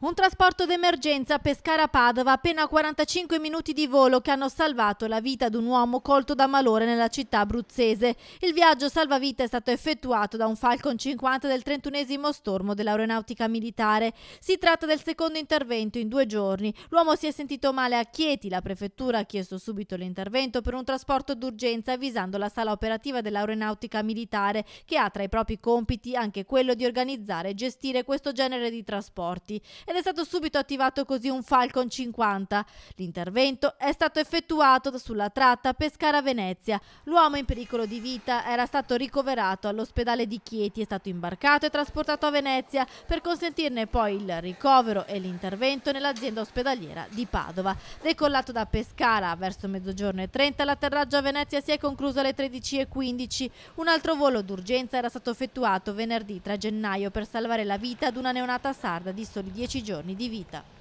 Un trasporto d'emergenza Pescara-Padova, appena 45 minuti di volo che hanno salvato la vita di un uomo colto da malore nella città abruzzese. Il viaggio salvavita è stato effettuato da un Falcon 50 del 31 stormo dell'aeronautica militare. Si tratta del secondo intervento in due giorni. L'uomo si è sentito male a Chieti, la prefettura ha chiesto subito l'intervento per un trasporto d'urgenza avvisando la sala operativa dell'aeronautica militare che ha tra i propri compiti anche quello di organizzare e gestire questo genere di trasporti ed è stato subito attivato così un Falcon 50. L'intervento è stato effettuato sulla tratta Pescara-Venezia. L'uomo in pericolo di vita era stato ricoverato all'ospedale di Chieti, è stato imbarcato e trasportato a Venezia per consentirne poi il ricovero e l'intervento nell'azienda ospedaliera di Padova. Decollato da Pescara verso mezzogiorno e 30, l'atterraggio a Venezia si è concluso alle 13.15. Un altro volo d'urgenza era stato effettuato venerdì 3 gennaio per salvare la vita ad una neonata sarda di soli 10 giorni di vita.